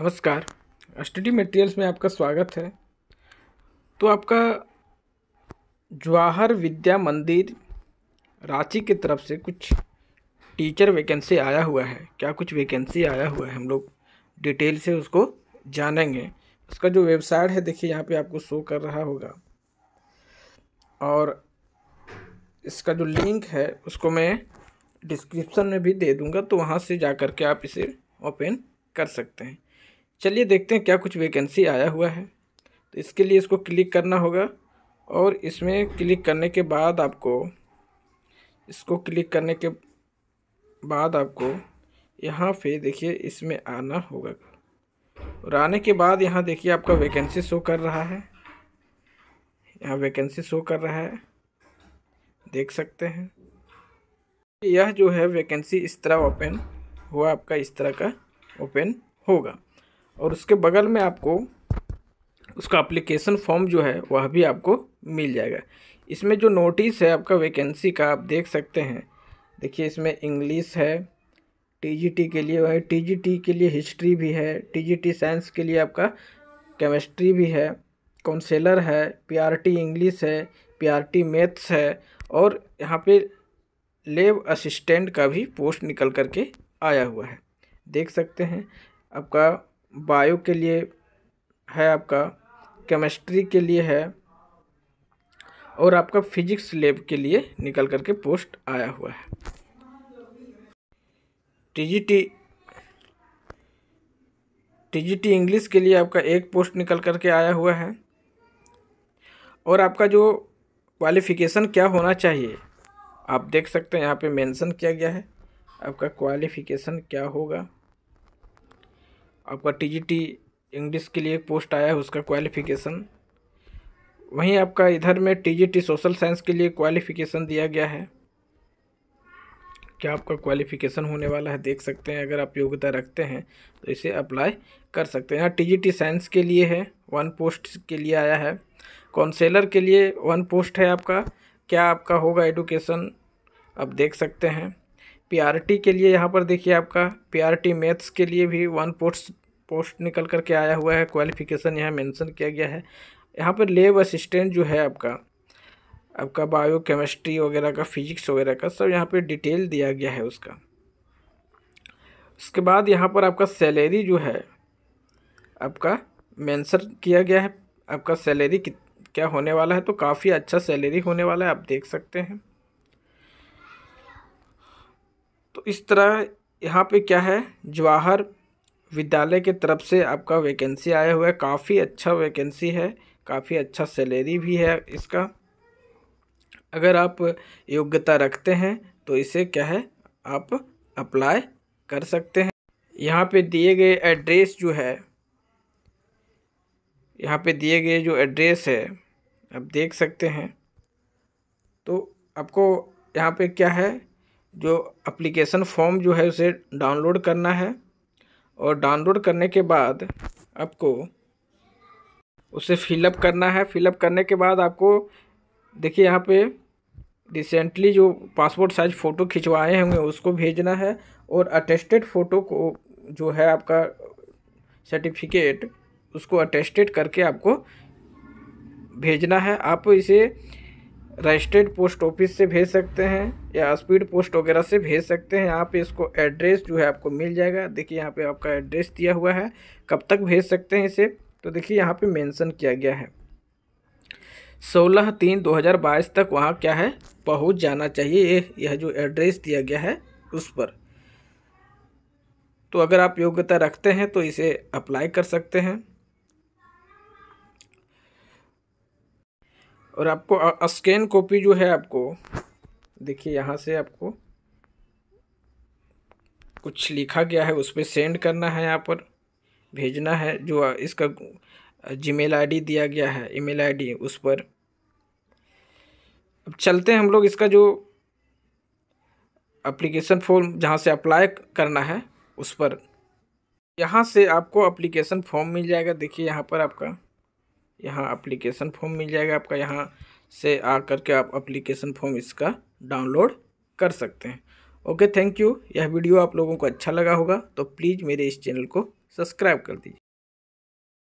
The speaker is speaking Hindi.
नमस्कार स्टडी मटेरियल्स में आपका स्वागत है तो आपका जवाहर विद्या मंदिर रांची की तरफ से कुछ टीचर वैकेंसी आया हुआ है क्या कुछ वैकेंसी आया हुआ है हम लोग डिटेल से उसको जानेंगे उसका जो वेबसाइट है देखिए यहाँ पे आपको शो कर रहा होगा और इसका जो लिंक है उसको मैं डिस्क्रिप्शन में भी दे दूँगा तो वहाँ से जा कर के आप इसे ओपन कर सकते हैं चलिए देखते हैं क्या कुछ वैकेंसी आया हुआ है तो इसके लिए इसको क्लिक करना होगा और इसमें क्लिक करने के बाद आपको इसको क्लिक करने के बाद आपको यहाँ पे देखिए इसमें आना होगा और आने के बाद यहाँ देखिए आपका वैकेंसी शो कर रहा है यहाँ वैकेंसी शो कर रहा है देख सकते हैं यह जो है वैकेंसी इस तरह ओपन हुआ आपका इस तरह का ओपन होगा और उसके बगल में आपको उसका अप्लीकेशन फॉर्म जो है वह भी आपको मिल जाएगा इसमें जो नोटिस है आपका वैकेंसी का आप देख सकते हैं देखिए इसमें इंग्लिश है टीजीटी के लिए वही टीजीटी के लिए हिस्ट्री भी है टीजीटी साइंस के लिए आपका केमिस्ट्री भी है काउंसलर है पीआरटी इंग्लिश है पीआरटी मैथ्स है और यहाँ पे लेब असिस्टेंट का भी पोस्ट निकल करके आया हुआ है देख सकते हैं आपका बायो के लिए है आपका केमिस्ट्री के लिए है और आपका फिजिक्स लेब के लिए निकल करके पोस्ट आया हुआ है टीजीटी टीजीटी इंग्लिश के लिए आपका एक पोस्ट निकल करके आया हुआ है और आपका जो क्वालिफ़िकेशन क्या होना चाहिए आप देख सकते हैं यहाँ पे मेंशन किया गया है आपका क्वालिफ़िकेशन क्या होगा आपका टीजीटी इंग्लिश के लिए पोस्ट आया है उसका क्वालिफिकेशन वहीं आपका इधर में टीजीटी सोशल साइंस के लिए क्वालिफिकेशन दिया गया है क्या आपका क्वालिफिकेशन होने वाला है देख सकते हैं अगर आप योग्यता रखते हैं तो इसे अप्लाई कर सकते हैं यहाँ टी टी साइंस के लिए है वन पोस्ट के लिए आया है काउंसलर के लिए वन पोस्ट है आपका क्या आपका होगा एडुकेशन आप देख सकते हैं पी के लिए यहाँ पर देखिए आपका पीआरटी मैथ्स के लिए भी वन पोस्ट पोस्ट निकल करके आया हुआ है क्वालिफिकेशन यहाँ मेंशन किया गया है यहाँ पर लेब असिस्टेंट जो है आपका आपका बायो केमिस्ट्री वगैरह का फिजिक्स वगैरह का सब यहाँ पे डिटेल दिया गया है उसका उसके बाद यहाँ पर आपका सैलरी जो है आपका मेंशन किया गया है आपका सैलरी क्या होने वाला है तो काफ़ी अच्छा सैलरी होने वाला है आप देख सकते हैं तो इस तरह यहाँ पे क्या है जवाहर विद्यालय के तरफ से आपका वैकेंसी आया हुआ है काफ़ी अच्छा वैकेंसी है काफ़ी अच्छा सैलरी भी है इसका अगर आप योग्यता रखते हैं तो इसे क्या है आप अप्लाई कर सकते हैं यहाँ पे दिए गए एड्रेस जो है यहाँ पे दिए गए जो एड्रेस है आप देख सकते हैं तो आपको यहाँ पे क्या है जो अप्लीकेशन फॉर्म जो है उसे डाउनलोड करना है और डाउनलोड करने के बाद आपको उसे फिलअप करना है फिलअप करने के बाद आपको देखिए यहाँ पे रिसेंटली जो पासपोर्ट साइज फ़ोटो खिंचवाए होंगे उसको भेजना है और अटेस्टेड फ़ोटो को जो है आपका सर्टिफिकेट उसको अटेस्टेड करके आपको भेजना है आप इसे रजिस्टर्ड पोस्ट ऑफिस से भेज सकते हैं या स्पीड पोस्ट वगैरह से भेज सकते हैं यहाँ पे इसको एड्रेस जो है आपको मिल जाएगा देखिए यहाँ पे आपका एड्रेस दिया हुआ है कब तक भेज सकते हैं इसे तो देखिए यहाँ पे मेंशन किया गया है सोलह तीन दो हज़ार बाईस तक वहाँ क्या है पहुँच जाना चाहिए यह जो एड्रेस दिया गया है उस पर तो अगर आप योग्यता रखते हैं तो इसे अप्लाई कर सकते हैं और आपको स्कैन कॉपी जो है आपको देखिए यहाँ से आपको कुछ लिखा गया है उस पर सेंड करना है यहाँ पर भेजना है जो इसका जीमेल आईडी दिया गया है ईमेल आईडी उस पर अब चलते हैं हम लोग इसका जो अप्लीकेशन फॉर्म जहाँ से अप्लाई करना है उस पर यहाँ से आपको अप्लीकेशन फॉर्म मिल जाएगा देखिए यहाँ पर आपका यहाँ अप्लीकेशन फॉर्म मिल जाएगा आपका यहाँ से आ करके आप अप्लीकेशन फॉर्म इसका डाउनलोड कर सकते हैं ओके थैंक यू यह वीडियो आप लोगों को अच्छा लगा होगा तो प्लीज़ मेरे इस चैनल को सब्सक्राइब कर दीजिए